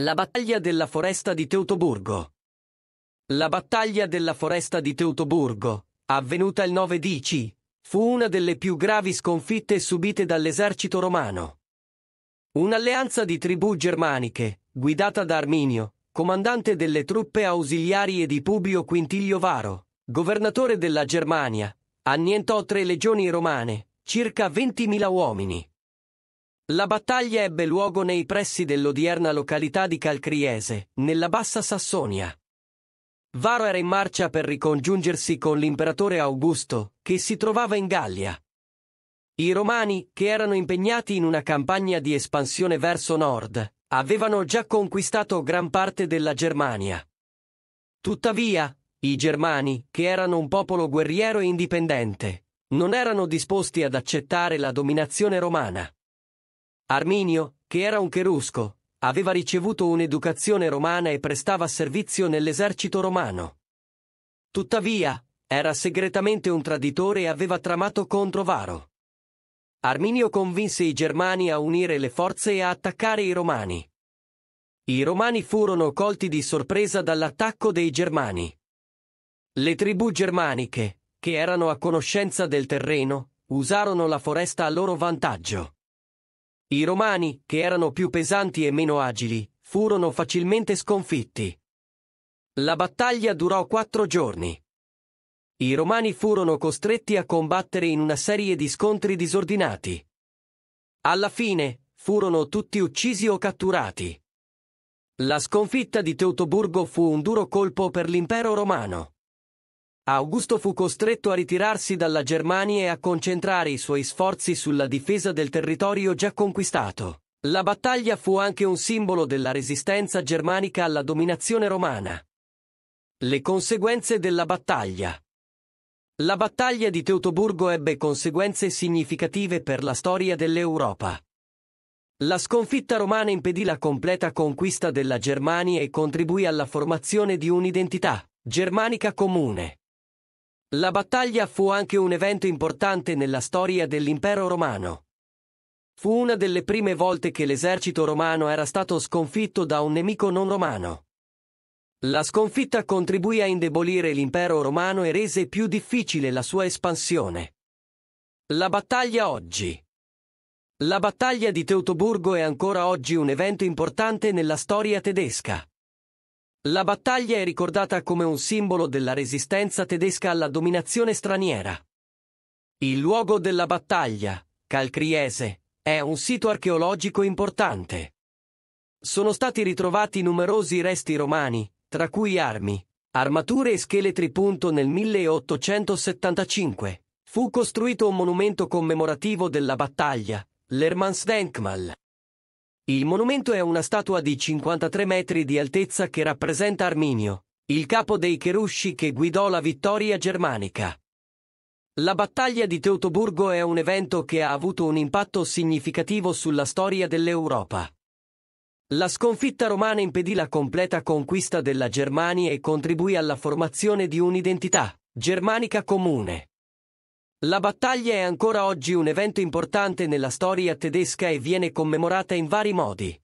La battaglia della foresta di Teutoburgo. La battaglia della foresta di Teutoburgo, avvenuta il 9 DC, fu una delle più gravi sconfitte subite dall'esercito romano. Un'alleanza di tribù germaniche, guidata da Arminio, comandante delle truppe ausiliarie di Publio Quintilio Varo, governatore della Germania, annientò tre legioni romane, circa 20.000 uomini. La battaglia ebbe luogo nei pressi dell'odierna località di Calcriese, nella Bassa Sassonia. Varo era in marcia per ricongiungersi con l'imperatore Augusto, che si trovava in Gallia. I romani, che erano impegnati in una campagna di espansione verso nord, avevano già conquistato gran parte della Germania. Tuttavia, i germani, che erano un popolo guerriero e indipendente, non erano disposti ad accettare la dominazione romana. Arminio, che era un cherusco, aveva ricevuto un'educazione romana e prestava servizio nell'esercito romano. Tuttavia, era segretamente un traditore e aveva tramato contro Varo. Arminio convinse i Germani a unire le forze e a attaccare i Romani. I Romani furono colti di sorpresa dall'attacco dei Germani. Le tribù germaniche, che erano a conoscenza del terreno, usarono la foresta a loro vantaggio. I romani, che erano più pesanti e meno agili, furono facilmente sconfitti. La battaglia durò quattro giorni. I romani furono costretti a combattere in una serie di scontri disordinati. Alla fine, furono tutti uccisi o catturati. La sconfitta di Teutoburgo fu un duro colpo per l'impero romano. Augusto fu costretto a ritirarsi dalla Germania e a concentrare i suoi sforzi sulla difesa del territorio già conquistato. La battaglia fu anche un simbolo della resistenza germanica alla dominazione romana. Le conseguenze della battaglia La battaglia di Teutoburgo ebbe conseguenze significative per la storia dell'Europa. La sconfitta romana impedì la completa conquista della Germania e contribuì alla formazione di un'identità germanica comune. La battaglia fu anche un evento importante nella storia dell'impero romano. Fu una delle prime volte che l'esercito romano era stato sconfitto da un nemico non romano. La sconfitta contribuì a indebolire l'impero romano e rese più difficile la sua espansione. La battaglia oggi. La battaglia di Teutoburgo è ancora oggi un evento importante nella storia tedesca. La battaglia è ricordata come un simbolo della resistenza tedesca alla dominazione straniera. Il luogo della battaglia, Calcriese, è un sito archeologico importante. Sono stati ritrovati numerosi resti romani, tra cui armi, armature e scheletri. Nel 1875 fu costruito un monumento commemorativo della battaglia, l'Hermansdenkmal. Il monumento è una statua di 53 metri di altezza che rappresenta Arminio, il capo dei Cherusci che guidò la vittoria germanica. La battaglia di Teutoburgo è un evento che ha avuto un impatto significativo sulla storia dell'Europa. La sconfitta romana impedì la completa conquista della Germania e contribuì alla formazione di un'identità germanica comune. La battaglia è ancora oggi un evento importante nella storia tedesca e viene commemorata in vari modi.